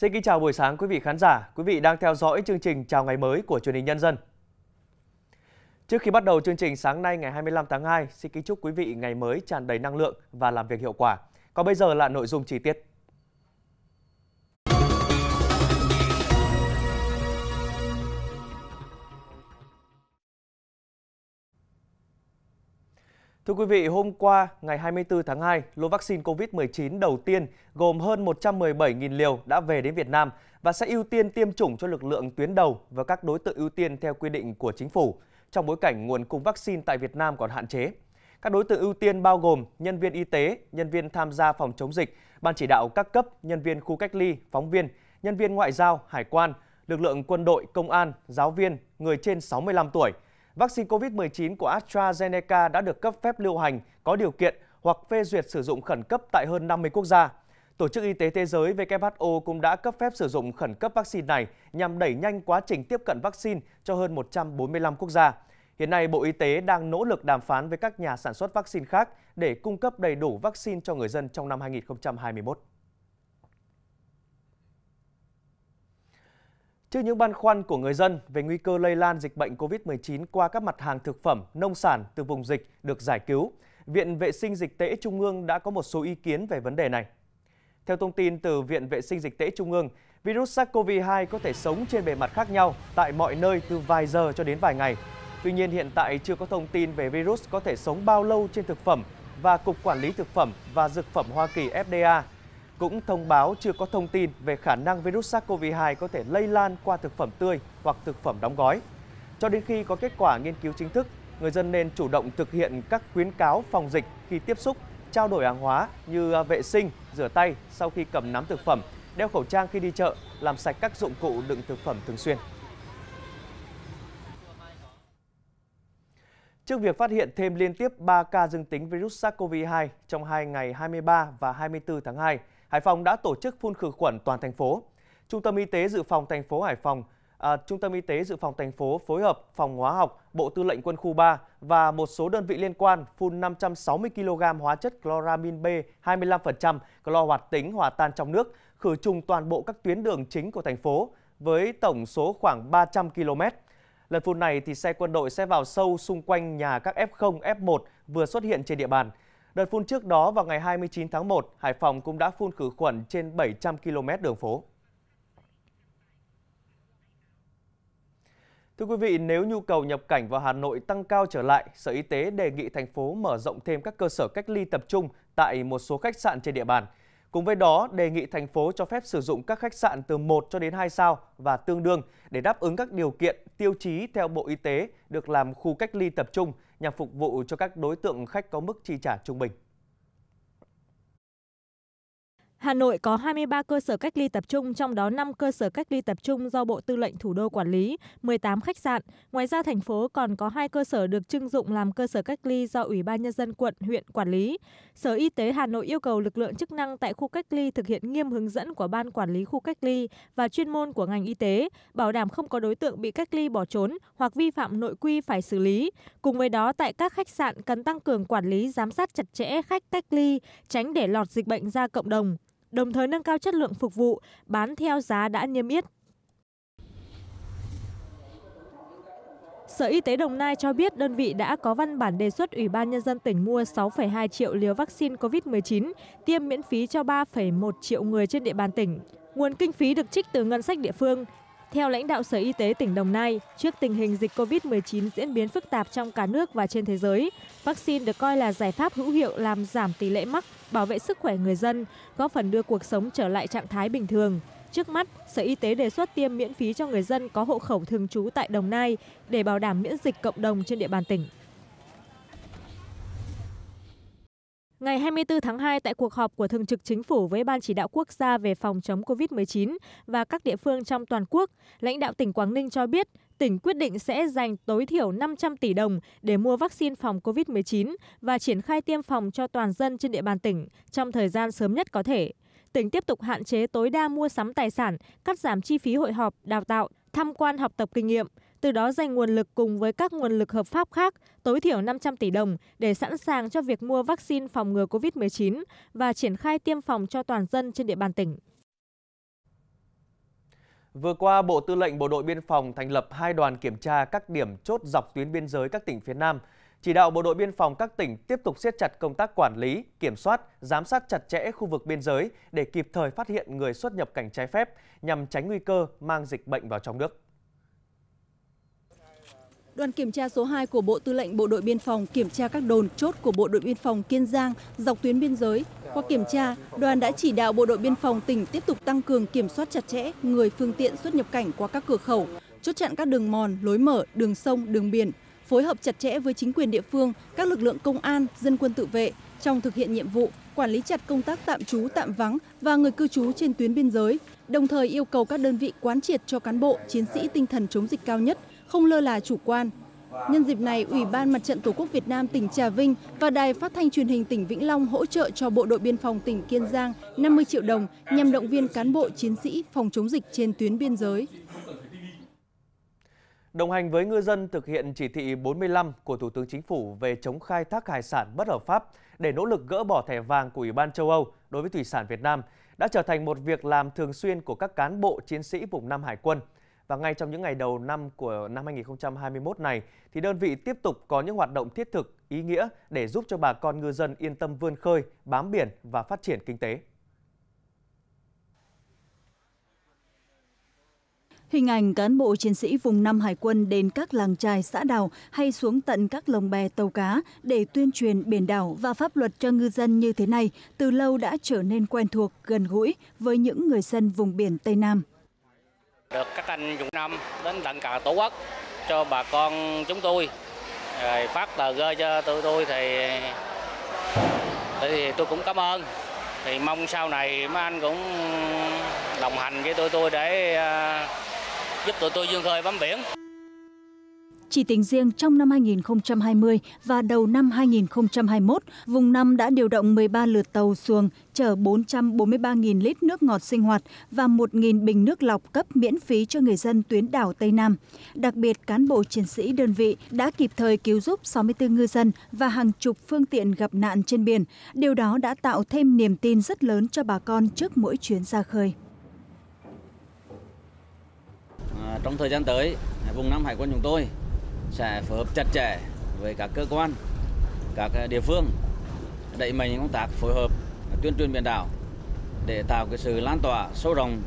Xin kính chào buổi sáng quý vị khán giả, quý vị đang theo dõi chương trình Chào ngày mới của truyền hình Nhân dân. Trước khi bắt đầu chương trình sáng nay ngày 25 tháng 2, xin kính chúc quý vị ngày mới tràn đầy năng lượng và làm việc hiệu quả. Còn bây giờ là nội dung chi tiết. Thưa quý vị, hôm qua ngày 24 tháng 2, lô vaccine COVID-19 đầu tiên gồm hơn 117.000 liều đã về đến Việt Nam và sẽ ưu tiên tiêm chủng cho lực lượng tuyến đầu và các đối tượng ưu tiên theo quy định của chính phủ trong bối cảnh nguồn cung vaccine tại Việt Nam còn hạn chế. Các đối tượng ưu tiên bao gồm nhân viên y tế, nhân viên tham gia phòng chống dịch, ban chỉ đạo các cấp, nhân viên khu cách ly, phóng viên, nhân viên ngoại giao, hải quan, lực lượng quân đội, công an, giáo viên, người trên 65 tuổi – Vaccine COVID-19 của AstraZeneca đã được cấp phép lưu hành, có điều kiện hoặc phê duyệt sử dụng khẩn cấp tại hơn 50 quốc gia. Tổ chức Y tế Thế giới WHO cũng đã cấp phép sử dụng khẩn cấp vaccine này nhằm đẩy nhanh quá trình tiếp cận vaccine cho hơn 145 quốc gia. Hiện nay, Bộ Y tế đang nỗ lực đàm phán với các nhà sản xuất vaccine khác để cung cấp đầy đủ vaccine cho người dân trong năm 2021. Trước những băn khoăn của người dân về nguy cơ lây lan dịch bệnh COVID-19 qua các mặt hàng thực phẩm, nông sản từ vùng dịch được giải cứu, Viện Vệ sinh Dịch tễ Trung ương đã có một số ý kiến về vấn đề này. Theo thông tin từ Viện Vệ sinh Dịch tễ Trung ương, virus SARS-CoV-2 có thể sống trên bề mặt khác nhau tại mọi nơi từ vài giờ cho đến vài ngày. Tuy nhiên hiện tại chưa có thông tin về virus có thể sống bao lâu trên thực phẩm và Cục Quản lý Thực phẩm và Dược phẩm Hoa Kỳ FDA cũng thông báo chưa có thông tin về khả năng virus SARS-CoV-2 có thể lây lan qua thực phẩm tươi hoặc thực phẩm đóng gói. Cho đến khi có kết quả nghiên cứu chính thức, người dân nên chủ động thực hiện các khuyến cáo phòng dịch khi tiếp xúc, trao đổi hàng hóa như à, vệ sinh, rửa tay sau khi cầm nắm thực phẩm, đeo khẩu trang khi đi chợ, làm sạch các dụng cụ đựng thực phẩm thường xuyên. Trước việc phát hiện thêm liên tiếp 3 ca dương tính virus SARS-CoV-2 trong hai ngày 23 và 24 tháng 2, Hải Phòng đã tổ chức phun khử khuẩn toàn thành phố. Trung tâm Y tế Dự phòng thành phố Hải Phòng, à, Trung tâm Y tế Dự phòng thành phố phối hợp Phòng Hóa học, Bộ Tư lệnh Quân khu 3 và một số đơn vị liên quan phun 560 kg hóa chất chloramin B 25%, clo hoạt tính hòa tan trong nước, khử trùng toàn bộ các tuyến đường chính của thành phố với tổng số khoảng 300 km. Lần phun này thì xe quân đội sẽ vào sâu xung quanh nhà các F0, F1 vừa xuất hiện trên địa bàn. Đợt phun trước đó vào ngày 29 tháng 1, Hải Phòng cũng đã phun khử khuẩn trên 700 km đường phố. Thưa quý vị, nếu nhu cầu nhập cảnh vào Hà Nội tăng cao trở lại, Sở Y tế đề nghị thành phố mở rộng thêm các cơ sở cách ly tập trung tại một số khách sạn trên địa bàn. Cùng với đó, đề nghị thành phố cho phép sử dụng các khách sạn từ 1 cho đến 2 sao và tương đương để đáp ứng các điều kiện, tiêu chí theo Bộ Y tế được làm khu cách ly tập trung – nhằm phục vụ cho các đối tượng khách có mức chi trả trung bình hà nội có hai mươi ba cơ sở cách ly tập trung trong đó năm cơ sở cách ly tập trung do bộ tư lệnh thủ đô quản lý một mươi tám khách sạn ngoài ra thành phố còn có hai cơ sở được trưng dụng làm cơ sở cách ly do ủy ban nhân dân quận huyện quản lý sở y tế hà nội yêu cầu lực lượng chức năng tại khu cách ly thực hiện nghiêm hướng dẫn của ban quản lý khu cách ly và chuyên môn của ngành y tế bảo đảm không có đối tượng bị cách ly bỏ trốn hoặc vi phạm nội quy phải xử lý cùng với đó tại các khách sạn cần tăng cường quản lý giám sát chặt chẽ khách cách ly tránh để lọt dịch bệnh ra cộng đồng đồng thời nâng cao chất lượng phục vụ, bán theo giá đã niêm yết. Sở Y tế Đồng Nai cho biết đơn vị đã có văn bản đề xuất Ủy ban Nhân dân tỉnh mua 6,2 triệu liều vaccine COVID-19 tiêm miễn phí cho 3,1 triệu người trên địa bàn tỉnh. Nguồn kinh phí được trích từ ngân sách địa phương. Theo lãnh đạo Sở Y tế tỉnh Đồng Nai, trước tình hình dịch COVID-19 diễn biến phức tạp trong cả nước và trên thế giới, vaccine được coi là giải pháp hữu hiệu làm giảm tỷ lệ mắc bảo vệ sức khỏe người dân góp phần đưa cuộc sống trở lại trạng thái bình thường trước mắt sở y tế đề xuất tiêm miễn phí cho người dân có hộ khẩu thường trú tại đồng nai để bảo đảm miễn dịch cộng đồng trên địa bàn tỉnh Ngày 24 tháng 2 tại cuộc họp của Thường trực Chính phủ với Ban chỉ đạo quốc gia về phòng chống COVID-19 và các địa phương trong toàn quốc, lãnh đạo tỉnh Quảng Ninh cho biết tỉnh quyết định sẽ dành tối thiểu năm trăm tỷ đồng để mua vaccine phòng covid 19 và triển khai tiêm phòng cho toàn dân trên địa bàn tỉnh trong thời gian sớm nhất có thể tỉnh tiếp tục hạn chế tối đa mua sắm tài sản cắt giảm chi phí hội họp đào tạo tham quan học tập kinh nghiệm từ đó dành nguồn lực cùng với các nguồn lực hợp pháp khác tối thiểu 500 tỷ đồng để sẵn sàng cho việc mua vaccine phòng ngừa COVID-19 và triển khai tiêm phòng cho toàn dân trên địa bàn tỉnh. Vừa qua, Bộ Tư lệnh Bộ đội Biên phòng thành lập hai đoàn kiểm tra các điểm chốt dọc tuyến biên giới các tỉnh phía Nam, chỉ đạo Bộ đội Biên phòng các tỉnh tiếp tục siết chặt công tác quản lý, kiểm soát, giám sát chặt chẽ khu vực biên giới để kịp thời phát hiện người xuất nhập cảnh trái phép nhằm tránh nguy cơ mang dịch bệnh vào trong nước. Đoàn kiểm tra số 2 của Bộ Tư lệnh Bộ đội Biên phòng kiểm tra các đồn chốt của Bộ đội Biên phòng Kiên Giang dọc tuyến biên giới. Qua kiểm tra, đoàn đã chỉ đạo Bộ đội Biên phòng tỉnh tiếp tục tăng cường kiểm soát chặt chẽ người phương tiện xuất nhập cảnh qua các cửa khẩu, chốt chặn các đường mòn, lối mở, đường sông, đường biển, phối hợp chặt chẽ với chính quyền địa phương, các lực lượng công an, dân quân tự vệ trong thực hiện nhiệm vụ, quản lý chặt công tác tạm trú tạm vắng và người cư trú trên tuyến biên giới, đồng thời yêu cầu các đơn vị quán triệt cho cán bộ, chiến sĩ tinh thần chống dịch cao nhất, không lơ là chủ quan. Nhân dịp này, Ủy ban Mặt trận Tổ quốc Việt Nam tỉnh Trà Vinh và Đài Phát thanh Truyền hình tỉnh Vĩnh Long hỗ trợ cho Bộ đội Biên phòng tỉnh Kiên Giang 50 triệu đồng nhằm động viên cán bộ chiến sĩ phòng chống dịch trên tuyến biên giới. Đồng hành với ngư dân thực hiện chỉ thị 45 của Thủ tướng Chính phủ về chống khai thác hải sản bất hợp pháp để nỗ lực gỡ bỏ thẻ vàng của Ủy ban châu Âu đối với thủy sản Việt Nam đã trở thành một việc làm thường xuyên của các cán bộ chiến sĩ vùng Nam Hải quân – và ngay trong những ngày đầu năm của năm 2021 này, thì đơn vị tiếp tục có những hoạt động thiết thực, ý nghĩa để giúp cho bà con ngư dân yên tâm vươn khơi, bám biển và phát triển kinh tế. Hình ảnh cán bộ chiến sĩ vùng năm Hải quân đến các làng trài xã đảo hay xuống tận các lồng bè tàu cá để tuyên truyền biển đảo và pháp luật cho ngư dân như thế này từ lâu đã trở nên quen thuộc, gần gũi với những người dân vùng biển Tây Nam. Được các anh dùng năm đến tận cả tổ quốc cho bà con chúng tôi rồi phát tờ rơi cho tôi tôi thì thì tôi cũng cảm ơn thì mong sau này mấy anh cũng đồng hành với tôi tôi để à, giúp tụi tôi dương khơi bám biển chỉ tính riêng trong năm hai hai nghìn mươi và đầu năm hai hai nghìn mươi một, vùng năm đã điều động ba lượt tàu xuồng chở bốn bốn trăm 443.000 lít nước ngọt sinh hoạt và một 000 bình nước lọc cấp miễn phí cho người dân tuyến đảo Tây Nam. Đặc biệt, cán bộ chiến sĩ đơn vị đã kịp thời cứu giúp sáu mươi bốn ngư dân và hàng chục phương tiện gặp nạn trên biển. Điều đó đã tạo thêm niềm tin rất lớn cho bà con trước mỗi chuyến ra khơi. À, trong thời gian tới, vùng Nam Hải quân chúng tôi sẽ phối hợp chặt chẽ với các cơ quan, các ờ, địa phương đẩy mạnh công tác phối hợp tuyên truyền biển đảo để tạo cái sự lan tỏa sâu rộng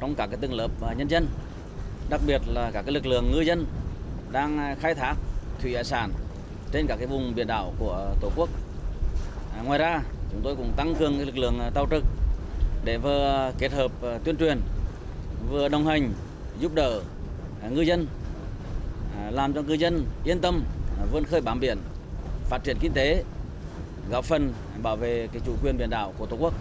trong các cái tầng lớp và ờ, nhân dân, đặc biệt là các cái lực lượng ngư dân đang ờ, khai thác thủy hải sản trên các cái vùng biển đảo của Tổ quốc. À, ngoài ra, chúng tôi cũng tăng cường cái lực lượng tàu trực để vừa kết hợp tuyên truyền, vừa đồng hành giúp đỡ ngư dân À, làm cho ngư dân yên tâm à, vươn khơi bám biển, phát triển kinh tế, góp phần bảo vệ cái chủ quyền biển đảo của Tổ quốc.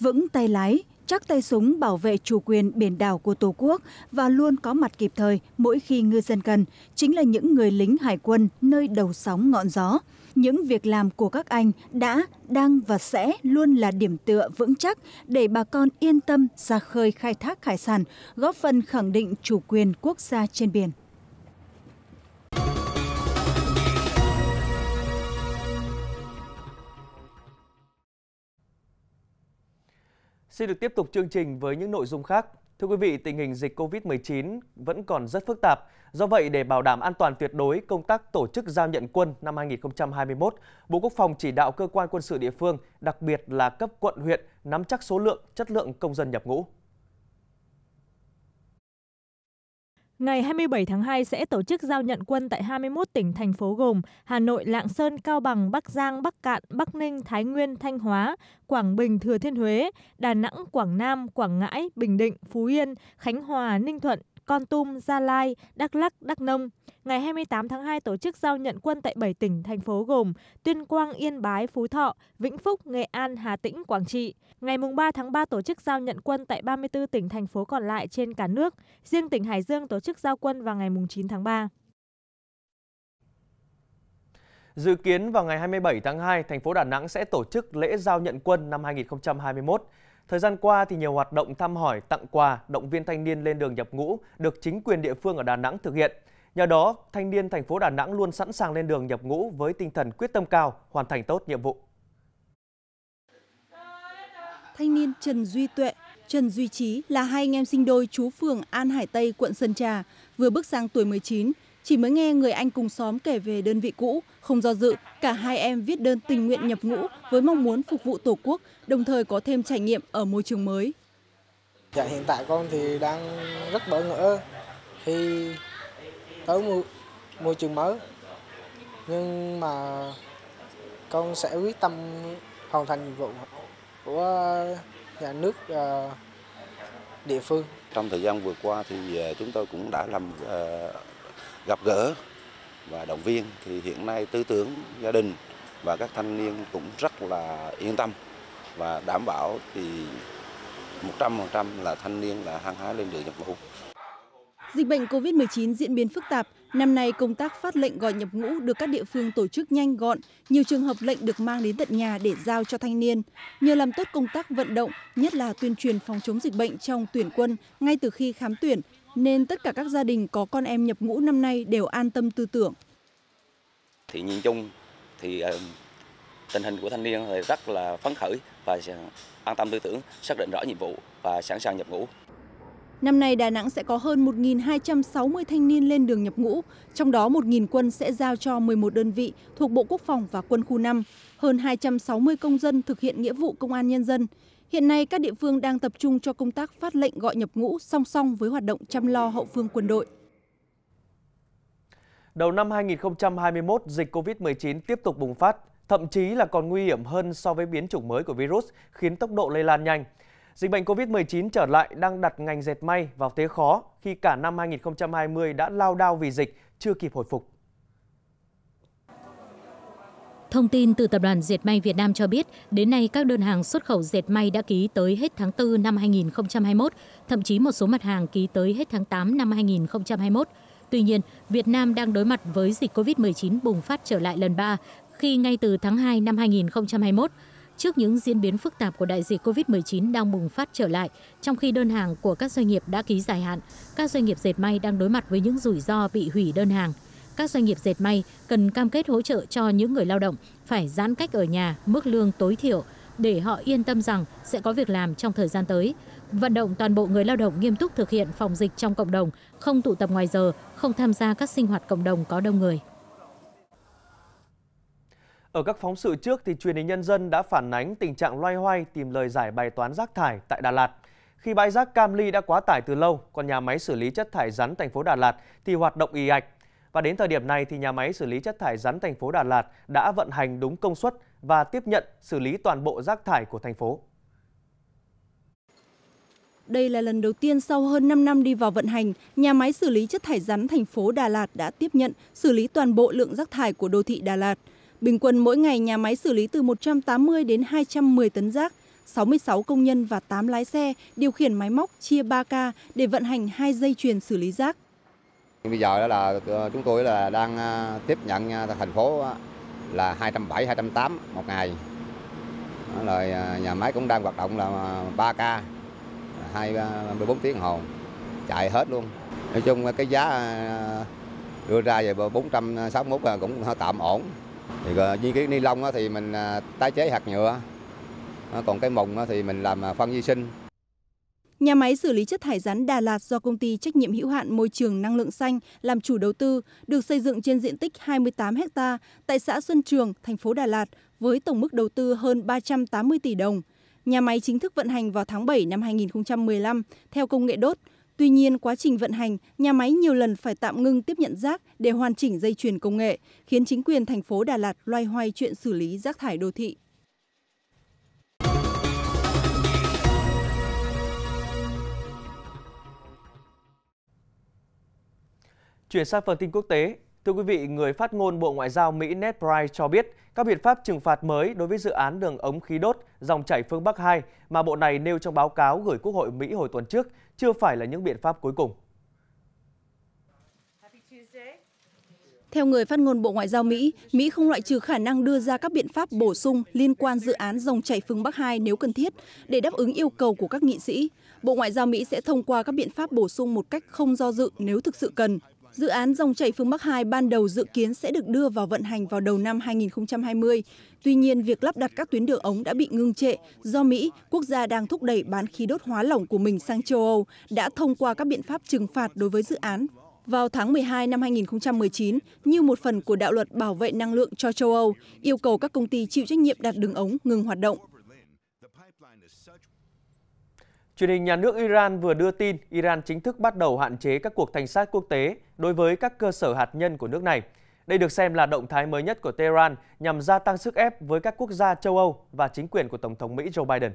Vững tay lái, chắc tay súng bảo vệ chủ quyền biển đảo của Tổ quốc và luôn có mặt kịp thời mỗi khi ngư dân cần, chính là những người lính hải quân nơi đầu sóng ngọn gió những việc làm của các anh đã đang và sẽ luôn là điểm tựa vững chắc để bà con yên tâm ra khơi khai thác hải sản góp phần khẳng định chủ quyền quốc gia trên biển Xin được tiếp tục chương trình với những nội dung khác. Thưa quý vị, tình hình dịch COVID-19 vẫn còn rất phức tạp. Do vậy, để bảo đảm an toàn tuyệt đối công tác tổ chức giao nhận quân năm 2021, Bộ Quốc phòng chỉ đạo cơ quan quân sự địa phương, đặc biệt là cấp quận huyện, nắm chắc số lượng, chất lượng công dân nhập ngũ. Ngày 27 tháng 2 sẽ tổ chức giao nhận quân tại 21 tỉnh, thành phố gồm Hà Nội, Lạng Sơn, Cao Bằng, Bắc Giang, Bắc Cạn, Bắc Ninh, Thái Nguyên, Thanh Hóa, Quảng Bình, Thừa Thiên Huế, Đà Nẵng, Quảng Nam, Quảng Ngãi, Bình Định, Phú Yên, Khánh Hòa, Ninh Thuận, con Tum, Gia Lai, Đắk Lắc, Đắk Nông. Ngày hai mươi tám tháng hai tổ chức giao nhận quân tại bảy tỉnh, thành phố gồm Tuyên Quang, Yên Bái, Phú Thọ, Vĩnh Phúc, Nghệ An, Hà Tĩnh, Quảng Trị. Ngày ba tháng ba tổ chức giao nhận quân tại ba mươi bốn tỉnh, thành phố còn lại trên cả nước. Riêng tỉnh Hải Dương tổ chức giao quân vào ngày chín tháng ba. Dự kiến vào ngày 27 tháng 2, thành phố Đà Nẵng sẽ tổ chức lễ giao nhận quân năm 2021. Thời gian qua thì nhiều hoạt động thăm hỏi, tặng quà, động viên thanh niên lên đường nhập ngũ được chính quyền địa phương ở Đà Nẵng thực hiện. Nhờ đó, thanh niên thành phố Đà Nẵng luôn sẵn sàng lên đường nhập ngũ với tinh thần quyết tâm cao, hoàn thành tốt nhiệm vụ. Thanh niên Trần Duy Tuệ, Trần Duy Trí là hai anh em sinh đôi chú phường An Hải Tây, quận Sơn Trà, vừa bước sang tuổi 19, chỉ mới nghe người anh cùng xóm kể về đơn vị cũ, không do dự, cả hai em viết đơn tình nguyện nhập ngũ với mong muốn phục vụ Tổ quốc, đồng thời có thêm trải nghiệm ở môi trường mới. Dạ hiện tại con thì đang rất bỡ ngỡ khi tới môi, môi trường mới. Nhưng mà con sẽ quyết tâm hoàn thành nhiệm vụ của nhà nước ờ, địa phương. Trong thời gian vừa qua thì ờ, chúng tôi cũng đã làm ờ, gặp gỡ và động viên thì hiện nay tư tưởng gia đình và các thanh niên cũng rất là yên tâm và đảm bảo thì 100% là thanh niên là hăng hái lên đường nhập ngũ. Dịch bệnh COVID-19 diễn biến phức tạp, năm nay công tác phát lệnh gọi nhập ngũ được các địa phương tổ chức nhanh gọn, nhiều trường hợp lệnh được mang đến tận nhà để giao cho thanh niên. Nhờ làm tốt công tác vận động, nhất là tuyên truyền phòng chống dịch bệnh trong tuyển quân ngay từ khi khám tuyển nên tất cả các gia đình có con em nhập ngũ năm nay đều an tâm tư tưởng. Thì nhìn chung thì ờ, tình hình của thanh niên thì rất là phấn khởi và an tâm tư tưởng, xác định rõ nhiệm vụ và sẵn sàng nhập ngũ. Năm nay Đà Nẵng sẽ có hơn 1.260 thanh niên lên đường nhập ngũ, trong đó 1.000 quân sẽ giao cho 11 đơn vị thuộc Bộ Quốc phòng và Quân khu 5, hơn 260 công dân thực hiện nghĩa vụ công an nhân dân hiện nay các địa phương đang tập trung cho công tác phát lệnh gọi nhập ngũ song song với hoạt động chăm lo hậu phương quân đội. Đầu năm 2021, dịch COVID-19 tiếp tục bùng phát, thậm chí là còn nguy hiểm hơn so với biến chủng mới của virus, khiến tốc độ lây lan nhanh. Dịch bệnh COVID-19 trở lại đang đặt ngành dệt may vào thế khó khi cả năm 2020 đã lao đao vì dịch, chưa kịp hồi phục. Thông tin từ Tập đoàn Dệt may Việt Nam cho biết, đến nay các đơn hàng xuất khẩu dệt may đã ký tới hết tháng 4 năm 2021, thậm chí một số mặt hàng ký tới hết tháng 8 năm 2021. Tuy nhiên, Việt Nam đang đối mặt với dịch COVID-19 bùng phát trở lại lần 3 khi ngay từ tháng 2 năm 2021, trước những diễn biến phức tạp của đại dịch COVID-19 đang bùng phát trở lại, trong khi đơn hàng của các doanh nghiệp đã ký dài hạn, các doanh nghiệp dệt may đang đối mặt với những rủi ro bị hủy đơn hàng các doanh nghiệp dệt may cần cam kết hỗ trợ cho những người lao động phải giãn cách ở nhà mức lương tối thiểu để họ yên tâm rằng sẽ có việc làm trong thời gian tới. Vận động toàn bộ người lao động nghiêm túc thực hiện phòng dịch trong cộng đồng, không tụ tập ngoài giờ, không tham gia các sinh hoạt cộng đồng có đông người. Ở các phóng sự trước thì truyền hình nhân dân đã phản ánh tình trạng loay hoay tìm lời giải bài toán rác thải tại Đà Lạt. Khi bãi rác Cam Ly đã quá tải từ lâu, còn nhà máy xử lý chất thải rắn thành phố Đà Lạt thì hoạt động y ạch và đến thời điểm này thì nhà máy xử lý chất thải rắn thành phố Đà Lạt đã vận hành đúng công suất và tiếp nhận xử lý toàn bộ rác thải của thành phố. Đây là lần đầu tiên sau hơn 5 năm đi vào vận hành, nhà máy xử lý chất thải rắn thành phố Đà Lạt đã tiếp nhận xử lý toàn bộ lượng rác thải của đô thị Đà Lạt. Bình quân mỗi ngày nhà máy xử lý từ 180 đến 210 tấn rác, 66 công nhân và 8 lái xe điều khiển máy móc chia 3 ca để vận hành hai dây chuyền xử lý rác. Bây giờ đó là ờ, chúng tôi là đang ờ, tiếp nhận ờ, thành phố là 270 208 một ngày. Rồi nhà máy cũng đang hoạt động là 3K 24 tiếng hồ chạy hết luôn. Nói chung cái giá đưa ra về 461 là cũng tạm ổn. Thì với cái ni lông thì mình tái chế hạt nhựa. Còn cái mùng thì mình làm phân vi sinh. Nhà máy xử lý chất thải rắn Đà Lạt do công ty trách nhiệm hữu hạn môi trường năng lượng xanh làm chủ đầu tư, được xây dựng trên diện tích 28 ha tại xã Xuân Trường, thành phố Đà Lạt với tổng mức đầu tư hơn 380 tỷ đồng. Nhà máy chính thức vận hành vào tháng 7 năm 2015 theo công nghệ đốt. Tuy nhiên, quá trình vận hành, nhà máy nhiều lần phải tạm ngưng tiếp nhận rác để hoàn chỉnh dây chuyền công nghệ, khiến chính quyền thành phố Đà Lạt loay hoay chuyện xử lý rác thải đô thị. Chuyển sang phần tin quốc tế, thưa quý vị, người phát ngôn Bộ Ngoại giao Mỹ Ned Price cho biết các biện pháp trừng phạt mới đối với dự án đường ống khí đốt dòng chảy phương Bắc 2 mà bộ này nêu trong báo cáo gửi Quốc hội Mỹ hồi tuần trước chưa phải là những biện pháp cuối cùng. Theo người phát ngôn Bộ Ngoại giao Mỹ, Mỹ không loại trừ khả năng đưa ra các biện pháp bổ sung liên quan dự án dòng chảy phương Bắc 2 nếu cần thiết để đáp ứng yêu cầu của các nghị sĩ. Bộ Ngoại giao Mỹ sẽ thông qua các biện pháp bổ sung một cách không do dự nếu thực sự cần dự án dòng chảy phương Bắc 2 ban đầu dự kiến sẽ được đưa vào vận hành vào đầu năm 2020. Tuy nhiên, việc lắp đặt các tuyến đường ống đã bị ngưng trệ do Mỹ, quốc gia đang thúc đẩy bán khí đốt hóa lỏng của mình sang châu Âu, đã thông qua các biện pháp trừng phạt đối với dự án vào tháng 12 năm 2019 như một phần của đạo luật bảo vệ năng lượng cho châu Âu, yêu cầu các công ty chịu trách nhiệm đặt đường ống ngừng hoạt động. Truyền hình nhà nước Iran vừa đưa tin Iran chính thức bắt đầu hạn chế các cuộc thanh sát quốc tế đối với các cơ sở hạt nhân của nước này. Đây được xem là động thái mới nhất của Tehran nhằm gia tăng sức ép với các quốc gia châu Âu và chính quyền của Tổng thống Mỹ Joe Biden.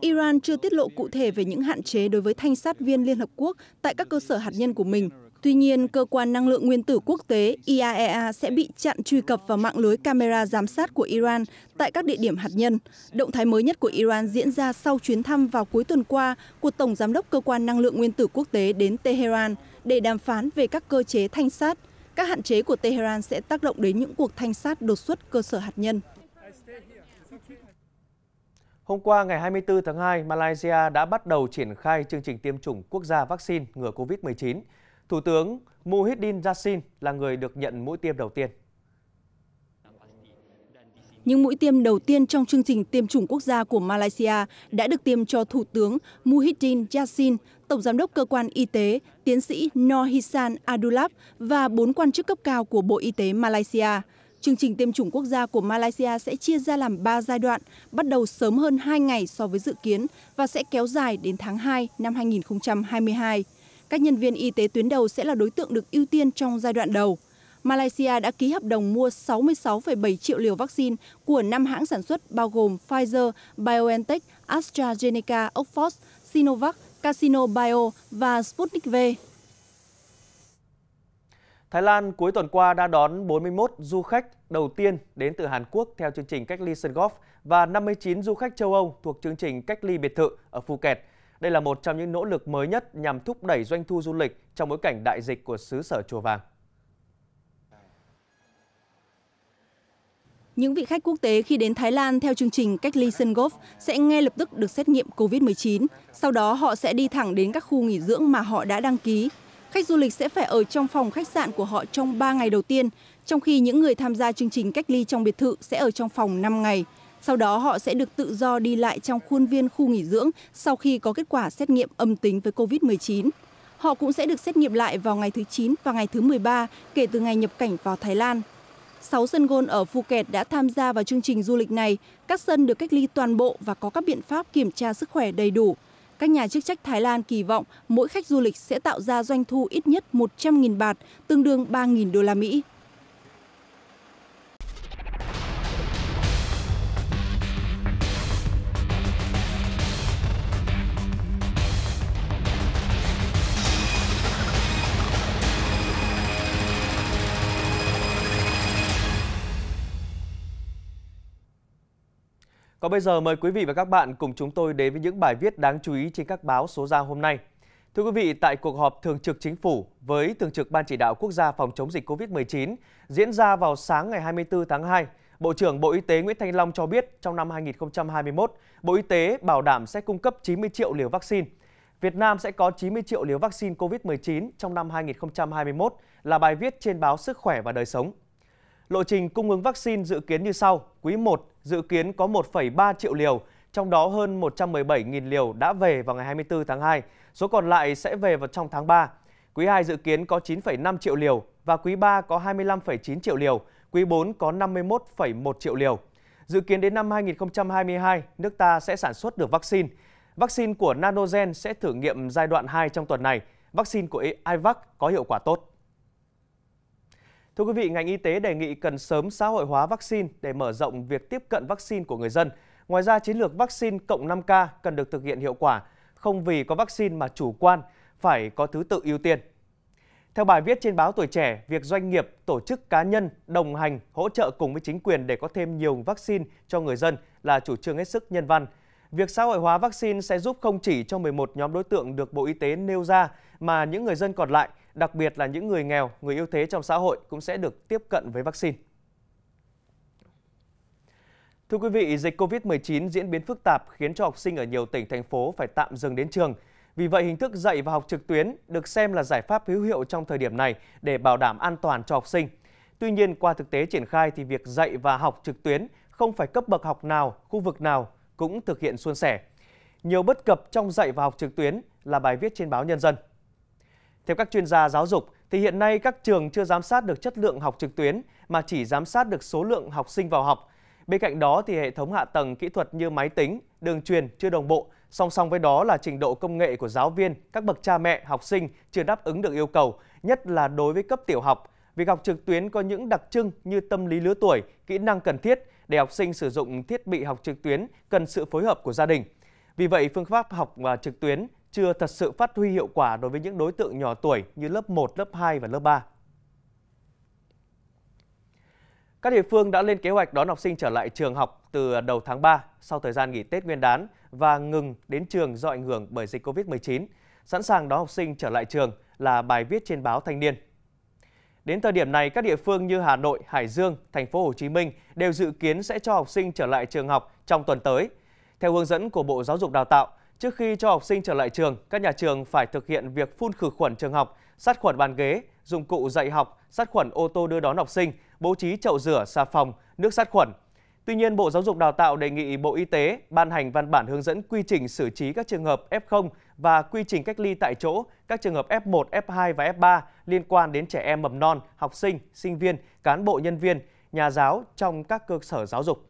Iran chưa tiết lộ cụ thể về những hạn chế đối với thanh sát viên Liên Hợp Quốc tại các cơ sở hạt nhân của mình, Tuy nhiên, cơ quan năng lượng nguyên tử quốc tế IAEA e sẽ bị chặn truy cập vào mạng lưới camera giám sát của Iran tại các địa điểm hạt nhân. Động thái mới nhất của Iran diễn ra sau chuyến thăm vào cuối tuần qua của Tổng Giám đốc Cơ quan Năng lượng Nguyên tử Quốc tế đến Tehran để đàm phán về các cơ chế thanh sát. Các hạn chế của Tehran sẽ tác động đến những cuộc thanh sát đột xuất cơ sở hạt nhân. Hôm qua ngày 24 tháng 2, Malaysia đã bắt đầu triển khai chương trình tiêm chủng quốc gia vaccine ngừa COVID-19 Thủ tướng Muhyiddin Yassin là người được nhận mũi tiêm đầu tiên. Những mũi tiêm đầu tiên trong chương trình tiêm chủng quốc gia của Malaysia đã được tiêm cho Thủ tướng Muhyiddin Yassin, Tổng Giám đốc Cơ quan Y tế, Tiến sĩ Norhisan Adulab và bốn quan chức cấp cao của Bộ Y tế Malaysia. Chương trình tiêm chủng quốc gia của Malaysia sẽ chia ra làm 3 giai đoạn, bắt đầu sớm hơn 2 ngày so với dự kiến và sẽ kéo dài đến tháng 2 năm 2022 các nhân viên y tế tuyến đầu sẽ là đối tượng được ưu tiên trong giai đoạn đầu. Malaysia đã ký hợp đồng mua 66,7 triệu liều vaccine của năm hãng sản xuất bao gồm Pfizer, BioNTech, AstraZeneca, Oxford, Sinovac, Casino Bio và Sputnik V. Thái Lan cuối tuần qua đã đón 41 du khách đầu tiên đến từ Hàn Quốc theo chương trình cách ly sân golf và 59 du khách châu Âu thuộc chương trình cách ly biệt thự ở Phuket. Đây là một trong những nỗ lực mới nhất nhằm thúc đẩy doanh thu du lịch trong bối cảnh đại dịch của xứ sở Chùa Vàng. Những vị khách quốc tế khi đến Thái Lan theo chương trình cách ly sân golf sẽ ngay lập tức được xét nghiệm COVID-19. Sau đó họ sẽ đi thẳng đến các khu nghỉ dưỡng mà họ đã đăng ký. Khách du lịch sẽ phải ở trong phòng khách sạn của họ trong 3 ngày đầu tiên, trong khi những người tham gia chương trình cách ly trong biệt thự sẽ ở trong phòng 5 ngày sau đó họ sẽ được tự do đi lại trong khuôn viên khu nghỉ dưỡng sau khi có kết quả xét nghiệm âm tính với covid 19. họ cũng sẽ được xét nghiệm lại vào ngày thứ 9 và ngày thứ 13 kể từ ngày nhập cảnh vào Thái Lan. 6 sân gôn ở Phuket đã tham gia vào chương trình du lịch này. Các sân được cách ly toàn bộ và có các biện pháp kiểm tra sức khỏe đầy đủ. Các nhà chức trách Thái Lan kỳ vọng mỗi khách du lịch sẽ tạo ra doanh thu ít nhất 100.000 bạt, tương đương 3.000 đô la Mỹ. Còn bây giờ mời quý vị và các bạn cùng chúng tôi đến với những bài viết đáng chú ý trên các báo số ra hôm nay. Thưa quý vị, tại cuộc họp Thường trực Chính phủ với Thường trực Ban Chỉ đạo Quốc gia phòng chống dịch COVID-19 diễn ra vào sáng ngày 24 tháng 2, Bộ trưởng Bộ Y tế Nguyễn Thanh Long cho biết trong năm 2021, Bộ Y tế bảo đảm sẽ cung cấp 90 triệu liều vaccine. Việt Nam sẽ có 90 triệu liều vaccine COVID-19 trong năm 2021 là bài viết trên báo Sức khỏe và Đời sống. Lộ trình cung ứng vaccine dự kiến như sau. Quý 1, dự kiến có 1,3 triệu liều, trong đó hơn 117.000 liều đã về vào ngày 24 tháng 2, số còn lại sẽ về vào trong tháng 3. Quý 2 dự kiến có 9,5 triệu liều và quý 3 có 25,9 triệu liều, quý 4 có 51,1 triệu liều. Dự kiến đến năm 2022, nước ta sẽ sản xuất được vaccine. Vaccine của Nanogen sẽ thử nghiệm giai đoạn 2 trong tuần này. Vaccine của Ivac có hiệu quả tốt. Thưa quý vị, ngành y tế đề nghị cần sớm xã hội hóa vaccine để mở rộng việc tiếp cận vaccine của người dân. Ngoài ra, chiến lược vaccine cộng 5K cần được thực hiện hiệu quả, không vì có vaccine mà chủ quan, phải có thứ tự ưu tiên. Theo bài viết trên báo Tuổi Trẻ, việc doanh nghiệp, tổ chức cá nhân đồng hành, hỗ trợ cùng với chính quyền để có thêm nhiều vaccine cho người dân là chủ trương hết sức nhân văn. Việc xã hội hóa vaccine sẽ giúp không chỉ cho 11 nhóm đối tượng được Bộ Y tế nêu ra, mà những người dân còn lại đặc biệt là những người nghèo, người yếu thế trong xã hội cũng sẽ được tiếp cận với vaccine. Thưa quý vị, dịch COVID-19 diễn biến phức tạp khiến cho học sinh ở nhiều tỉnh, thành phố phải tạm dừng đến trường. Vì vậy, hình thức dạy và học trực tuyến được xem là giải pháp hữu hiệu trong thời điểm này để bảo đảm an toàn cho học sinh. Tuy nhiên, qua thực tế triển khai thì việc dạy và học trực tuyến không phải cấp bậc học nào, khu vực nào cũng thực hiện suôn sẻ. Nhiều bất cập trong dạy và học trực tuyến là bài viết trên báo Nhân dân. Theo các chuyên gia giáo dục, thì hiện nay các trường chưa giám sát được chất lượng học trực tuyến mà chỉ giám sát được số lượng học sinh vào học. Bên cạnh đó thì hệ thống hạ tầng kỹ thuật như máy tính, đường truyền chưa đồng bộ, song song với đó là trình độ công nghệ của giáo viên, các bậc cha mẹ, học sinh chưa đáp ứng được yêu cầu, nhất là đối với cấp tiểu học. Việc học trực tuyến có những đặc trưng như tâm lý lứa tuổi, kỹ năng cần thiết để học sinh sử dụng thiết bị học trực tuyến cần sự phối hợp của gia đình. Vì vậy, phương pháp học à, trực tuyến chưa thật sự phát huy hiệu quả đối với những đối tượng nhỏ tuổi như lớp 1, lớp 2 và lớp 3. Các địa phương đã lên kế hoạch đón học sinh trở lại trường học từ đầu tháng 3 sau thời gian nghỉ Tết Nguyên đán và ngừng đến trường do ảnh hưởng bởi dịch Covid-19. Sẵn sàng đón học sinh trở lại trường là bài viết trên báo Thanh niên. Đến thời điểm này, các địa phương như Hà Nội, Hải Dương, Thành phố Hồ Chí Minh đều dự kiến sẽ cho học sinh trở lại trường học trong tuần tới. Theo hướng dẫn của Bộ Giáo dục Đào tạo, Trước khi cho học sinh trở lại trường, các nhà trường phải thực hiện việc phun khử khuẩn trường học, sát khuẩn bàn ghế, dụng cụ dạy học, sát khuẩn ô tô đưa đón học sinh, bố trí chậu rửa, xà phòng, nước sát khuẩn. Tuy nhiên, Bộ Giáo dục Đào tạo đề nghị Bộ Y tế ban hành văn bản hướng dẫn quy trình xử trí các trường hợp F0 và quy trình cách ly tại chỗ các trường hợp F1, F2 và F3 liên quan đến trẻ em mầm non, học sinh, sinh viên, cán bộ nhân viên, nhà giáo trong các cơ sở giáo dục.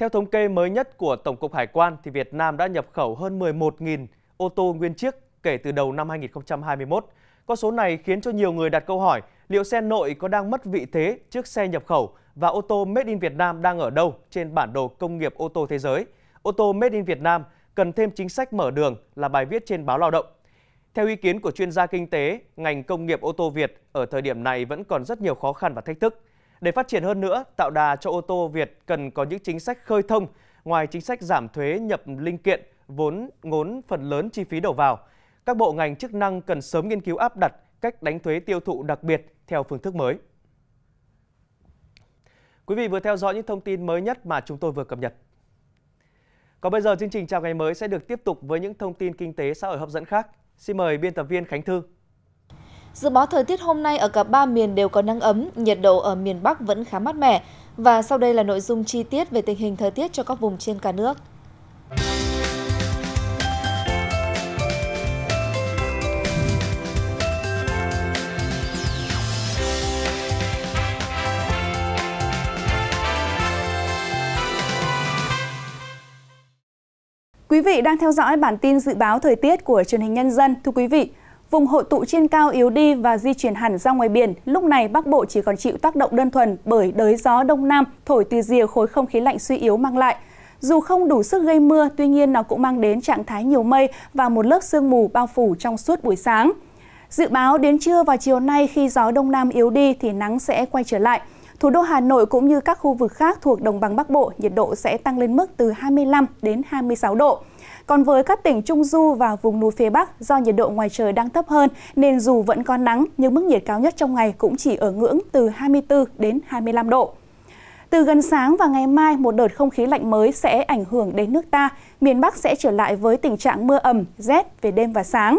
Theo thống kê mới nhất của Tổng cục Hải quan, thì Việt Nam đã nhập khẩu hơn 11.000 ô tô nguyên chiếc kể từ đầu năm 2021. Con số này khiến cho nhiều người đặt câu hỏi liệu xe nội có đang mất vị thế trước xe nhập khẩu và ô tô Made in Việt Nam đang ở đâu trên bản đồ công nghiệp ô tô thế giới. Ô tô Made in Việt Nam cần thêm chính sách mở đường là bài viết trên báo Lao động. Theo ý kiến của chuyên gia kinh tế, ngành công nghiệp ô tô Việt ở thời điểm này vẫn còn rất nhiều khó khăn và thách thức. Để phát triển hơn nữa, tạo đà cho ô tô Việt cần có những chính sách khơi thông, ngoài chính sách giảm thuế nhập linh kiện, vốn ngốn phần lớn chi phí đầu vào. Các bộ ngành chức năng cần sớm nghiên cứu áp đặt cách đánh thuế tiêu thụ đặc biệt theo phương thức mới. Quý vị vừa theo dõi những thông tin mới nhất mà chúng tôi vừa cập nhật. Còn bây giờ chương trình chào ngày mới sẽ được tiếp tục với những thông tin kinh tế xã hội hấp dẫn khác. Xin mời biên tập viên Khánh Thư Dự báo thời tiết hôm nay ở cả ba miền đều có nắng ấm, nhiệt độ ở miền Bắc vẫn khá mát mẻ. Và sau đây là nội dung chi tiết về tình hình thời tiết cho các vùng trên cả nước. Quý vị đang theo dõi bản tin dự báo thời tiết của truyền hình Nhân dân. Thưa quý vị, Vùng hội tụ trên cao yếu đi và di chuyển hẳn ra ngoài biển, lúc này Bắc Bộ chỉ còn chịu tác động đơn thuần bởi đới gió Đông Nam thổi từ rìa khối không khí lạnh suy yếu mang lại. Dù không đủ sức gây mưa, tuy nhiên nó cũng mang đến trạng thái nhiều mây và một lớp sương mù bao phủ trong suốt buổi sáng. Dự báo đến trưa và chiều nay khi gió Đông Nam yếu đi thì nắng sẽ quay trở lại. Thủ đô Hà Nội cũng như các khu vực khác thuộc đồng bằng Bắc Bộ, nhiệt độ sẽ tăng lên mức từ 25 đến 26 độ. Còn với các tỉnh Trung Du và vùng núi phía Bắc, do nhiệt độ ngoài trời đang thấp hơn nên dù vẫn có nắng nhưng mức nhiệt cao nhất trong ngày cũng chỉ ở ngưỡng từ 24 đến 25 độ. Từ gần sáng và ngày mai, một đợt không khí lạnh mới sẽ ảnh hưởng đến nước ta. Miền Bắc sẽ trở lại với tình trạng mưa ẩm, rét về đêm và sáng.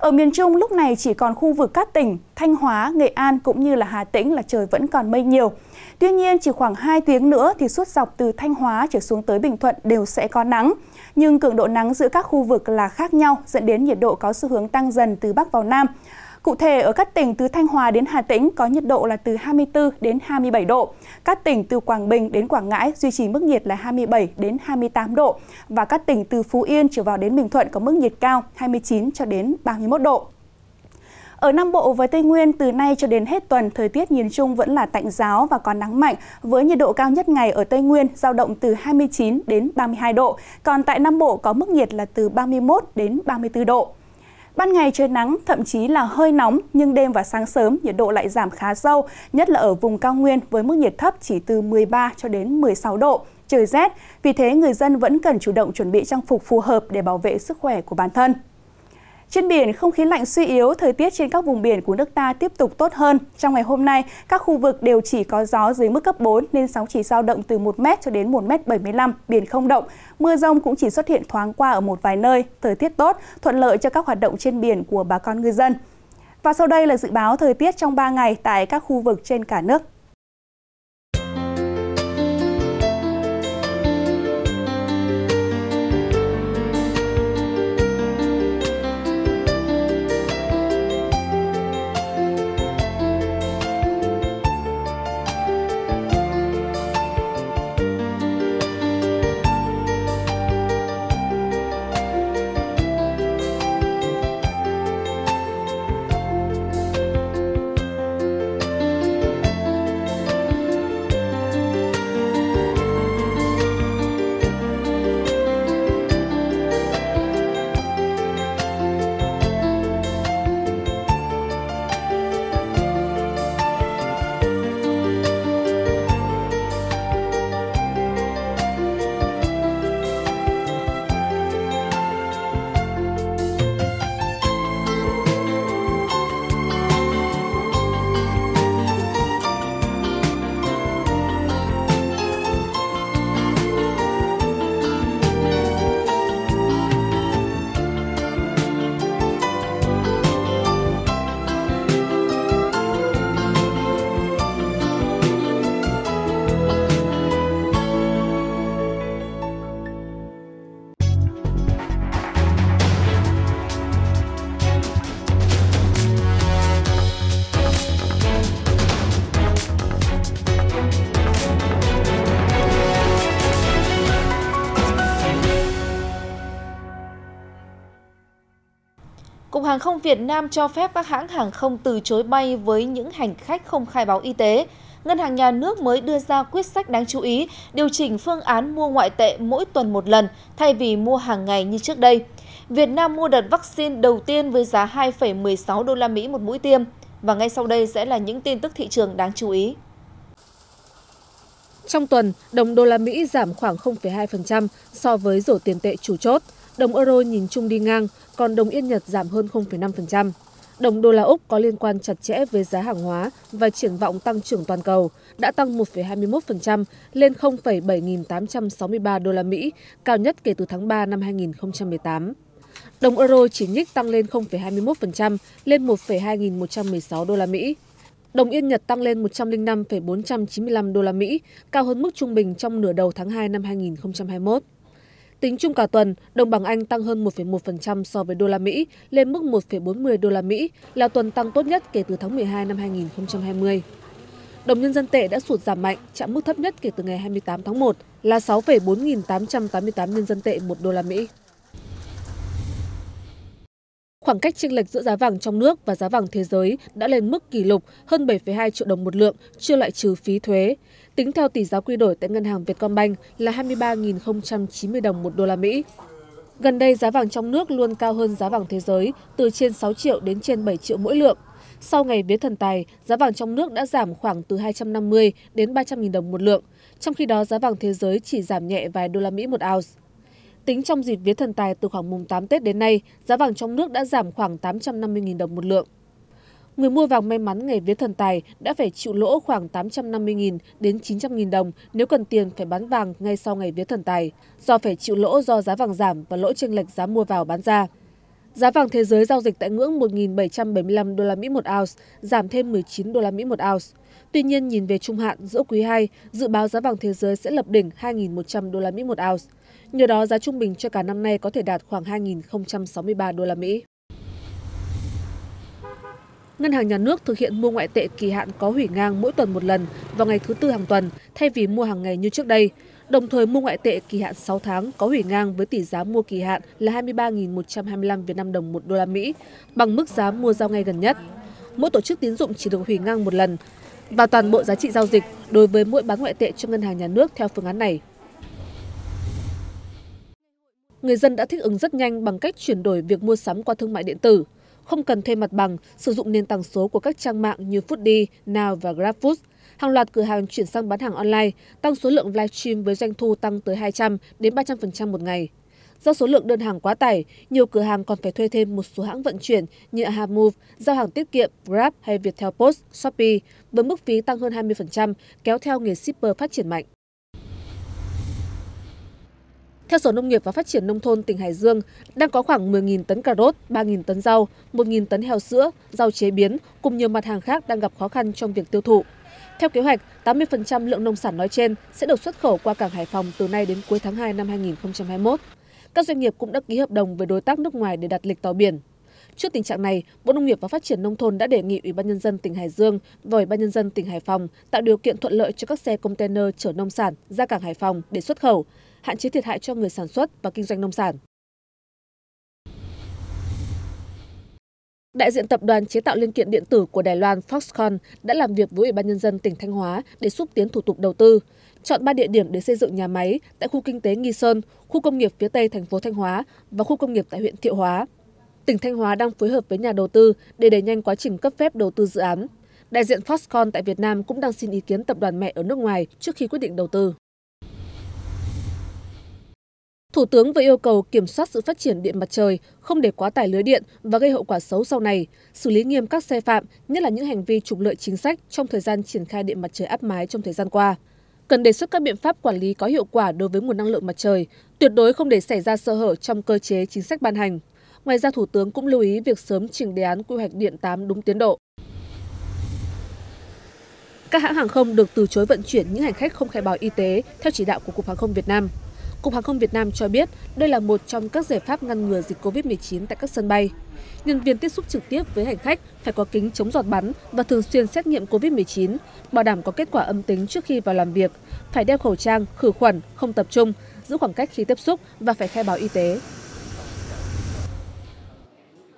Ở miền Trung lúc này chỉ còn khu vực các tỉnh Thanh Hóa, Nghệ An cũng như là Hà Tĩnh là trời vẫn còn mây nhiều. Tuy nhiên chỉ khoảng 2 tiếng nữa thì suốt dọc từ Thanh Hóa trở xuống tới Bình Thuận đều sẽ có nắng. Nhưng cường độ nắng giữa các khu vực là khác nhau dẫn đến nhiệt độ có xu hướng tăng dần từ Bắc vào Nam. Cụ thể, ở các tỉnh từ Thanh Hòa đến Hà Tĩnh có nhiệt độ là từ 24 đến 27 độ. Các tỉnh từ Quảng Bình đến Quảng Ngãi duy trì mức nhiệt là 27 đến 28 độ. Và các tỉnh từ Phú Yên trở vào đến Bình Thuận có mức nhiệt cao 29 cho đến 31 độ. Ở Nam Bộ và Tây Nguyên, từ nay cho đến hết tuần, thời tiết nhìn chung vẫn là tạnh giáo và có nắng mạnh, với nhiệt độ cao nhất ngày ở Tây Nguyên giao động từ 29 đến 32 độ, còn tại Nam Bộ có mức nhiệt là từ 31 đến 34 độ. Ban ngày trời nắng, thậm chí là hơi nóng, nhưng đêm và sáng sớm nhiệt độ lại giảm khá sâu, nhất là ở vùng cao nguyên với mức nhiệt thấp chỉ từ 13 cho đến 16 độ, trời rét. Vì thế người dân vẫn cần chủ động chuẩn bị trang phục phù hợp để bảo vệ sức khỏe của bản thân. Trên biển, không khí lạnh suy yếu, thời tiết trên các vùng biển của nước ta tiếp tục tốt hơn. Trong ngày hôm nay, các khu vực đều chỉ có gió dưới mức cấp 4 nên sóng chỉ dao động từ 1m cho đến 1m75, biển không động. Mưa rông cũng chỉ xuất hiện thoáng qua ở một vài nơi, thời tiết tốt, thuận lợi cho các hoạt động trên biển của bà con ngư dân. Và sau đây là dự báo thời tiết trong 3 ngày tại các khu vực trên cả nước. Hàng không Việt Nam cho phép các hãng hàng không từ chối bay với những hành khách không khai báo y tế. Ngân hàng Nhà nước mới đưa ra quyết sách đáng chú ý, điều chỉnh phương án mua ngoại tệ mỗi tuần một lần thay vì mua hàng ngày như trước đây. Việt Nam mua đợt vaccine đầu tiên với giá 2,16 đô la Mỹ một mũi tiêm. Và ngay sau đây sẽ là những tin tức thị trường đáng chú ý. Trong tuần, đồng đô la Mỹ giảm khoảng 0,2% so với rổ tiền tệ chủ chốt. Đồng euro nhìn chung đi ngang còn đồng yên Nhật giảm hơn 0,5%. Đồng đô la Úc có liên quan chặt chẽ với giá hàng hóa và triển vọng tăng trưởng toàn cầu đã tăng 1,21% lên 0,7863 đô la Mỹ, cao nhất kể từ tháng 3 năm 2018. Đồng euro chỉ nhích tăng lên 0,21% lên 1,2116 đô la Mỹ. Đồng yên Nhật tăng lên 105,495 đô la Mỹ, cao hơn mức trung bình trong nửa đầu tháng 2 năm 2021 tính chung cả tuần đồng bằng anh tăng hơn 1,1% so với đô la mỹ lên mức 1,40 đô la mỹ là tuần tăng tốt nhất kể từ tháng 12 năm 2020. Đồng nhân dân tệ đã sụt giảm mạnh, chạm mức thấp nhất kể từ ngày 28 tháng 1 là 6,4888 nhân dân tệ một đô la Mỹ. Khoảng cách chênh lệch giữa giá vàng trong nước và giá vàng thế giới đã lên mức kỷ lục hơn 7,2 triệu đồng một lượng chưa loại trừ phí thuế, tính theo tỷ giá quy đổi tại ngân hàng Vietcombank là 23 090 đồng một đô la Mỹ. Gần đây giá vàng trong nước luôn cao hơn giá vàng thế giới từ trên 6 triệu đến trên 7 triệu mỗi lượng. Sau ngày vía thần tài, giá vàng trong nước đã giảm khoảng từ 250 đến 300 000 đồng một lượng, trong khi đó giá vàng thế giới chỉ giảm nhẹ vài đô la Mỹ một ounce. Tính trong dịp vía thần tài từ khoảng mùng 8 Tết đến nay, giá vàng trong nước đã giảm khoảng 850.000 đồng một lượng người mua vàng may mắn ngày vía thần tài đã phải chịu lỗ khoảng tám trăm năm mươi đến chín trăm linh đồng nếu cần tiền phải bán vàng ngay sau ngày vía thần tài do phải chịu lỗ do giá vàng giảm và lỗ chênh lệch giá mua vào bán ra. Giá vàng thế giới giao dịch tại ngưỡng 1.775 đô la Mỹ một ounce, giảm thêm 19 đô la Mỹ một ounce. Tuy nhiên, nhìn về trung hạn giữa quý 2, dự báo giá vàng thế giới sẽ lập đỉnh 2.100 đô la Mỹ một ounce. Nhờ đó, giá trung bình cho cả năm nay có thể đạt khoảng 2.063 đô la Mỹ ngân hàng nhà nước thực hiện mua ngoại tệ kỳ hạn có hủy ngang mỗi tuần một lần vào ngày thứ tư hàng tuần thay vì mua hàng ngày như trước đây, đồng thời mua ngoại tệ kỳ hạn 6 tháng có hủy ngang với tỷ giá mua kỳ hạn là 23.125 Việt Nam đồng một đô la Mỹ, bằng mức giá mua giao ngay gần nhất. Mỗi tổ chức tín dụng chỉ được hủy ngang một lần và toàn bộ giá trị giao dịch đối với mỗi bán ngoại tệ cho ngân hàng nhà nước theo phương án này người dân đã thích ứng rất nhanh bằng cách chuyển đổi việc mua sắm qua thương mại điện tử không cần thuê mặt bằng sử dụng nền tảng số của các trang mạng như Foodie, Now và GrabFood. Hàng loạt cửa hàng chuyển sang bán hàng online, tăng số lượng livestream với doanh thu tăng tới 200 đến 300% một ngày. Do số lượng đơn hàng quá tải, nhiều cửa hàng còn phải thuê thêm một số hãng vận chuyển như Ahamove, giao hàng tiết kiệm, Grab hay Viettel Post, Shopee với mức phí tăng hơn 20%, kéo theo nghề shipper phát triển mạnh. Theo Sở Nông nghiệp và Phát triển Nông thôn tỉnh Hải Dương, đang có khoảng 10.000 tấn cà rốt, 3.000 tấn rau, 1.000 tấn heo sữa, rau chế biến cùng nhiều mặt hàng khác đang gặp khó khăn trong việc tiêu thụ. Theo kế hoạch, 80% lượng nông sản nói trên sẽ được xuất khẩu qua cảng Hải Phòng từ nay đến cuối tháng 2 năm 2021. Các doanh nghiệp cũng đã ký hợp đồng với đối tác nước ngoài để đặt lịch tàu biển. Trước tình trạng này, Bộ Nông nghiệp và Phát triển Nông thôn đã đề nghị Ủy ban Nhân dân tỉnh Hải Dương và Ủy ban Nhân dân tỉnh Hải Phòng tạo điều kiện thuận lợi cho các xe container chở nông sản ra cảng Hải Phòng để xuất khẩu, hạn chế thiệt hại cho người sản xuất và kinh doanh nông sản Đại diện tập đoàn chế tạo linh kiện điện tử của Đài Loan Foxconn đã làm việc với Ủy ban Nhân dân tỉnh Thanh Hóa để xúc tiến thủ tục đầu tư, chọn 3 địa điểm để xây dựng nhà máy tại khu kinh tế Nghi Sơn, khu công nghiệp phía Tây thành phố Thanh Hóa và khu công nghiệp tại huyện Thiệu Hóa. Tỉnh Thanh Hóa đang phối hợp với nhà đầu tư để đẩy nhanh quá trình cấp phép đầu tư dự án. Đại diện Foxconn tại Việt Nam cũng đang xin ý kiến tập đoàn mẹ ở nước ngoài trước khi quyết định đầu tư thủ tướng vừa yêu cầu kiểm soát sự phát triển điện mặt trời không để quá tải lưới điện và gây hậu quả xấu sau này xử lý nghiêm các xe phạm nhất là những hành vi trục lợi chính sách trong thời gian triển khai điện mặt trời áp mái trong thời gian qua cần đề xuất các biện pháp quản lý có hiệu quả đối với nguồn năng lượng mặt trời tuyệt đối không để xảy ra sơ hở trong cơ chế chính sách ban hành ngoài ra thủ tướng cũng lưu ý việc sớm trình đề án quy hoạch điện 8 đúng tiến độ các hãng hàng không được từ chối vận chuyển những hành khách không khai báo y tế theo chỉ đạo của cục hàng không Việt Nam Cục Hàng không Việt Nam cho biết đây là một trong các giải pháp ngăn ngừa dịch COVID-19 tại các sân bay. Nhân viên tiếp xúc trực tiếp với hành khách phải có kính chống giọt bắn và thường xuyên xét nghiệm COVID-19, bảo đảm có kết quả âm tính trước khi vào làm việc, phải đeo khẩu trang, khử khuẩn, không tập trung, giữ khoảng cách khi tiếp xúc và phải khai báo y tế.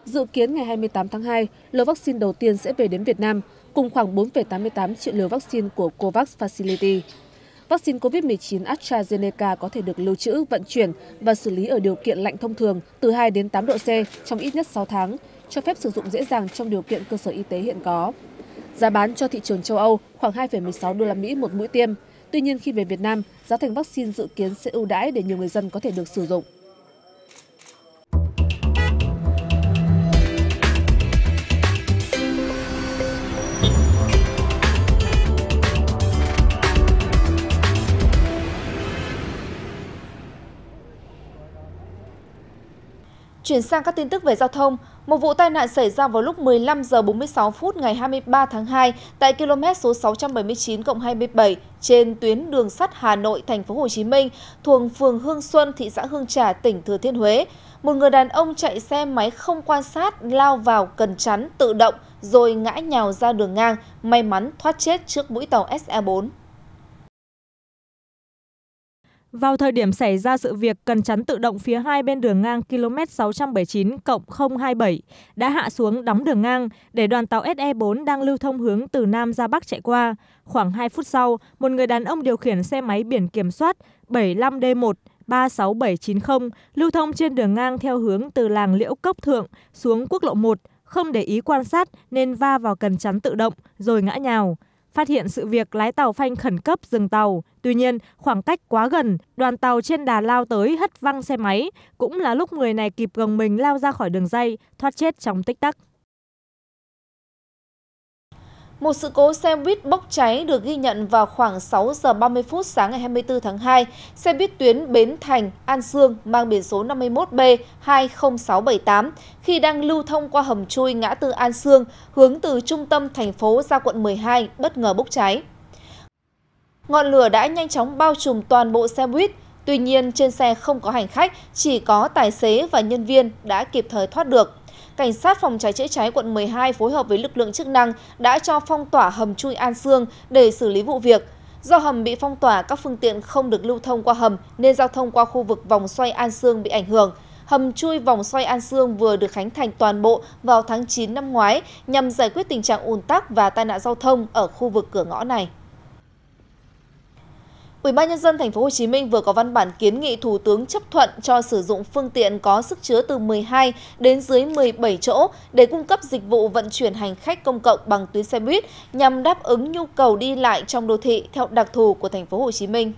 Dự kiến ngày 28 tháng 2, lô vaccine đầu tiên sẽ về đến Việt Nam, cùng khoảng 4,88 triệu liều vaccine của COVAX Facility vaccine covid 19 astrazeneca có thể được lưu trữ vận chuyển và xử lý ở điều kiện lạnh thông thường từ hai đến tám độ c trong ít nhất sáu tháng cho phép sử dụng dễ dàng trong điều kiện cơ sở y tế hiện có giá bán cho thị trường châu âu khoảng 2,16 đô la mỹ một mũi tiêm tuy nhiên khi về việt nam giá thành vaccine dự kiến sẽ ưu đãi để nhiều người dân có thể được sử dụng Chuyển sang các tin tức về giao thông, một vụ tai nạn xảy ra vào lúc 15 h 46 phút ngày 23 tháng 2 tại km số 679 27 trên tuyến đường sắt Hà Nội thành phố Hồ Chí Minh thuộc phường Hương Xuân, thị xã Hương Trà, tỉnh Thừa Thiên Huế. Một người đàn ông chạy xe máy không quan sát lao vào cần chắn tự động rồi ngã nhào ra đường ngang, may mắn thoát chết trước mũi tàu SE4. Vào thời điểm xảy ra sự việc, cần chắn tự động phía hai bên đường ngang km 679 027 đã hạ xuống đóng đường ngang để đoàn tàu SE4 đang lưu thông hướng từ Nam ra Bắc chạy qua. Khoảng 2 phút sau, một người đàn ông điều khiển xe máy biển kiểm soát 75D1 36790 lưu thông trên đường ngang theo hướng từ làng Liễu Cốc Thượng xuống quốc lộ 1, không để ý quan sát nên va vào cần chắn tự động rồi ngã nhào phát hiện sự việc lái tàu phanh khẩn cấp dừng tàu tuy nhiên khoảng cách quá gần đoàn tàu trên đà lao tới hất văng xe máy cũng là lúc người này kịp gồng mình lao ra khỏi đường dây thoát chết trong tích tắc một sự cố xe buýt bốc cháy được ghi nhận vào khoảng 6 giờ 30 phút sáng ngày 24 tháng 2. Xe buýt tuyến Bến Thành An Sương mang biển số 51B 20678 khi đang lưu thông qua hầm chui ngã tư An Sương hướng từ trung tâm thành phố ra quận 12 bất ngờ bốc cháy. Ngọn lửa đã nhanh chóng bao trùm toàn bộ xe buýt, tuy nhiên trên xe không có hành khách, chỉ có tài xế và nhân viên đã kịp thời thoát được. Cảnh sát phòng cháy chữa cháy quận 12 phối hợp với lực lượng chức năng đã cho phong tỏa hầm chui An Sương để xử lý vụ việc. Do hầm bị phong tỏa, các phương tiện không được lưu thông qua hầm nên giao thông qua khu vực vòng xoay An Sương bị ảnh hưởng. Hầm chui vòng xoay An Sương vừa được khánh thành toàn bộ vào tháng 9 năm ngoái nhằm giải quyết tình trạng ùn tắc và tai nạn giao thông ở khu vực cửa ngõ này. Ủy ban nhân dân thành phố Hồ Chí Minh vừa có văn bản kiến nghị Thủ tướng chấp thuận cho sử dụng phương tiện có sức chứa từ 12 đến dưới 17 chỗ để cung cấp dịch vụ vận chuyển hành khách công cộng bằng tuyến xe buýt nhằm đáp ứng nhu cầu đi lại trong đô thị theo đặc thù của thành phố Hồ Chí Minh.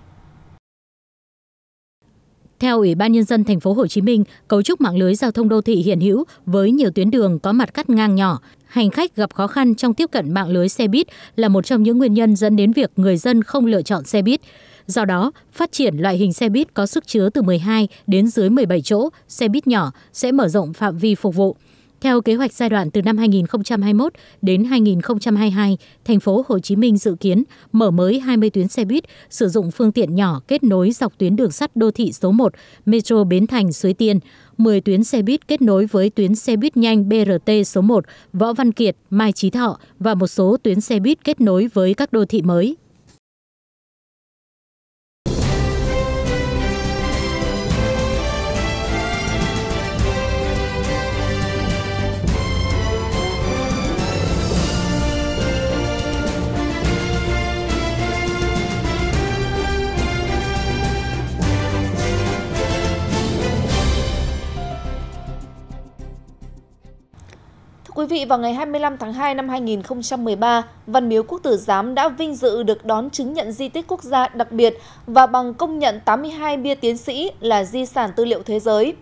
Theo Ủy ban nhân dân thành phố Hồ Chí Minh, cấu trúc mạng lưới giao thông đô thị hiện hữu với nhiều tuyến đường có mặt cắt ngang nhỏ, hành khách gặp khó khăn trong tiếp cận mạng lưới xe buýt là một trong những nguyên nhân dẫn đến việc người dân không lựa chọn xe buýt. Do đó, phát triển loại hình xe buýt có sức chứa từ 12 đến dưới 17 chỗ, xe buýt nhỏ sẽ mở rộng phạm vi phục vụ. Theo kế hoạch giai đoạn từ năm 2021 đến 2022, thành phố Hồ Chí Minh dự kiến mở mới 20 tuyến xe buýt sử dụng phương tiện nhỏ kết nối dọc tuyến đường sắt đô thị số 1, metro Bến Thành Suối Tiên, 10 tuyến xe buýt kết nối với tuyến xe buýt nhanh BRT số 1, Võ Văn Kiệt, Mai Chí Thọ và một số tuyến xe buýt kết nối với các đô thị mới. Quý vị, vào ngày 25 tháng 2 năm 2013, Văn Miếu Quốc Tử Giám đã vinh dự được đón chứng nhận di tích quốc gia đặc biệt và bằng công nhận 82 bia tiến sĩ là di sản tư liệu thế giới.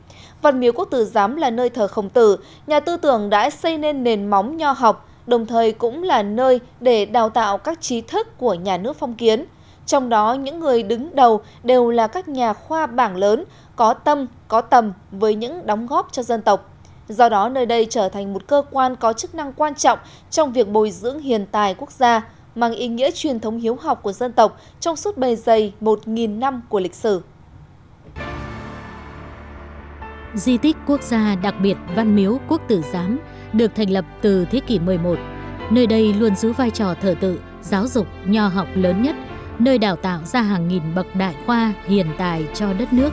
Văn Miếu Quốc Tử Giám là nơi thờ khổng tử, nhà tư tưởng đã xây nên nền móng nho học, đồng thời cũng là nơi để đào tạo các trí thức của nhà nước phong kiến. Trong đó, những người đứng đầu đều là các nhà khoa bảng lớn, có tâm, có tầm với những đóng góp cho dân tộc do đó nơi đây trở thành một cơ quan có chức năng quan trọng trong việc bồi dưỡng hiền tài quốc gia, mang ý nghĩa truyền thống hiếu học của dân tộc trong suốt bề dày 1.000 năm của lịch sử. Di tích quốc gia đặc biệt Văn Miếu Quốc Tử Giám được thành lập từ thế kỷ 11. Nơi đây luôn giữ vai trò thờ tự, giáo dục, nho học lớn nhất, nơi đào tạo ra hàng nghìn bậc đại khoa hiền tài cho đất nước.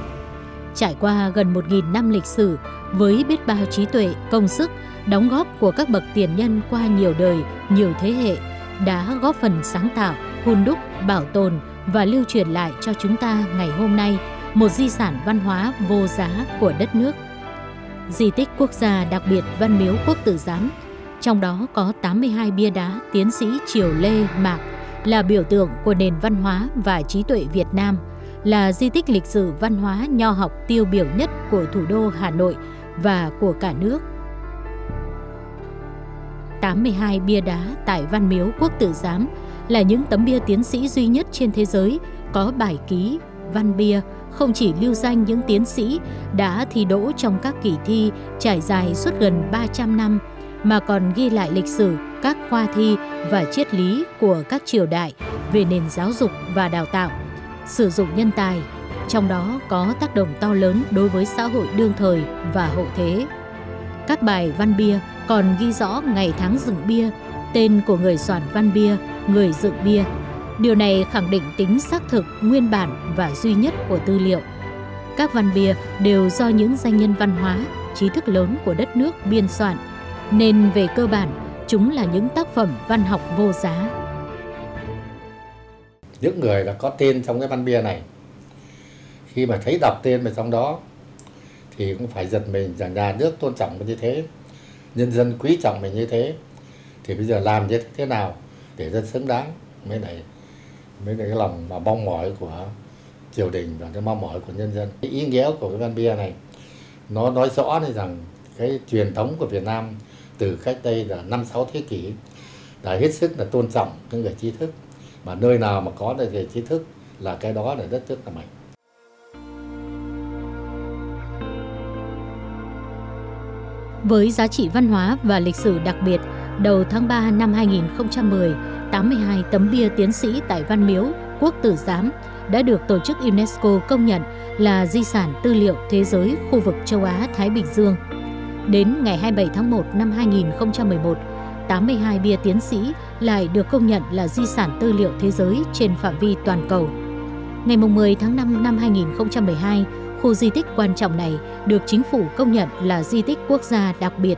Trải qua gần 1.000 năm lịch sử, với biết bao trí tuệ, công sức, đóng góp của các bậc tiền nhân qua nhiều đời, nhiều thế hệ, đã góp phần sáng tạo, hun đúc, bảo tồn và lưu truyền lại cho chúng ta ngày hôm nay một di sản văn hóa vô giá của đất nước. Di tích quốc gia đặc biệt Văn Miếu Quốc Tử Giám, trong đó có 82 bia đá tiến sĩ Triều Lê Mạc là biểu tượng của nền văn hóa và trí tuệ Việt Nam – là di tích lịch sử văn hóa nho học tiêu biểu nhất của thủ đô Hà Nội và của cả nước. 82 bia đá tại Văn Miếu Quốc Tử Giám là những tấm bia tiến sĩ duy nhất trên thế giới có bài ký, văn bia không chỉ lưu danh những tiến sĩ đã thi đỗ trong các kỳ thi trải dài suốt gần 300 năm mà còn ghi lại lịch sử các khoa thi và triết lý của các triều đại về nền giáo dục và đào tạo sử dụng nhân tài, trong đó có tác động to lớn đối với xã hội đương thời và hậu thế. Các bài văn bia còn ghi rõ ngày tháng dựng bia, tên của người soạn văn bia, người dựng bia. Điều này khẳng định tính xác thực, nguyên bản và duy nhất của tư liệu. Các văn bia đều do những danh nhân văn hóa, trí thức lớn của đất nước biên soạn, nên về cơ bản chúng là những tác phẩm văn học vô giá những người là có tên trong cái văn bia này khi mà thấy đọc tên mà trong đó thì cũng phải giật mình rằng nhà nước tôn trọng mình như thế nhân dân quý trọng mình như thế thì bây giờ làm như thế nào để dân xứng đáng mới này mới là cái lòng mà mong mỏi của triều đình và cái mong mỏi của nhân dân cái ý nghĩa của cái văn bia này nó nói rõ này rằng cái truyền thống của Việt Nam từ cách đây là năm sáu thế kỷ đã hết sức là tôn trọng những người trí thức mà nơi nào mà có được về trí thức là cái đó là đất nước là mạnh Với giá trị văn hóa và lịch sử đặc biệt, đầu tháng 3 năm 2010, 82 tấm bia tiến sĩ tại Văn Miếu, Quốc Tử Giám đã được tổ chức UNESCO công nhận là di sản tư liệu thế giới khu vực châu Á-Thái Bình Dương. Đến ngày 27 tháng 1 năm 2011, 82 bia tiến sĩ lại được công nhận là di sản tư liệu thế giới trên phạm vi toàn cầu. Ngày 10 tháng 5 năm 2012, khu di tích quan trọng này được chính phủ công nhận là di tích quốc gia đặc biệt.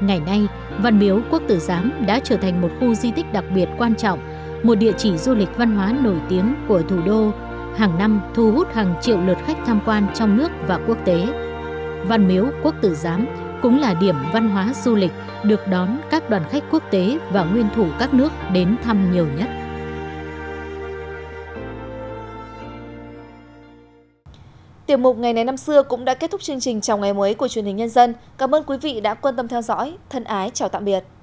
Ngày nay, Văn Miếu Quốc Tử Giám đã trở thành một khu di tích đặc biệt quan trọng, một địa chỉ du lịch văn hóa nổi tiếng của thủ đô, hàng năm thu hút hàng triệu lượt khách tham quan trong nước và quốc tế. Văn Miếu Quốc Tử Giám cũng là điểm văn hóa du lịch được đón các đoàn khách quốc tế và nguyên thủ các nước đến thăm nhiều nhất. Tiểu mục Ngày này năm xưa cũng đã kết thúc chương trình chào ngày mới của truyền hình nhân dân. Cảm ơn quý vị đã quan tâm theo dõi. Thân ái chào tạm biệt.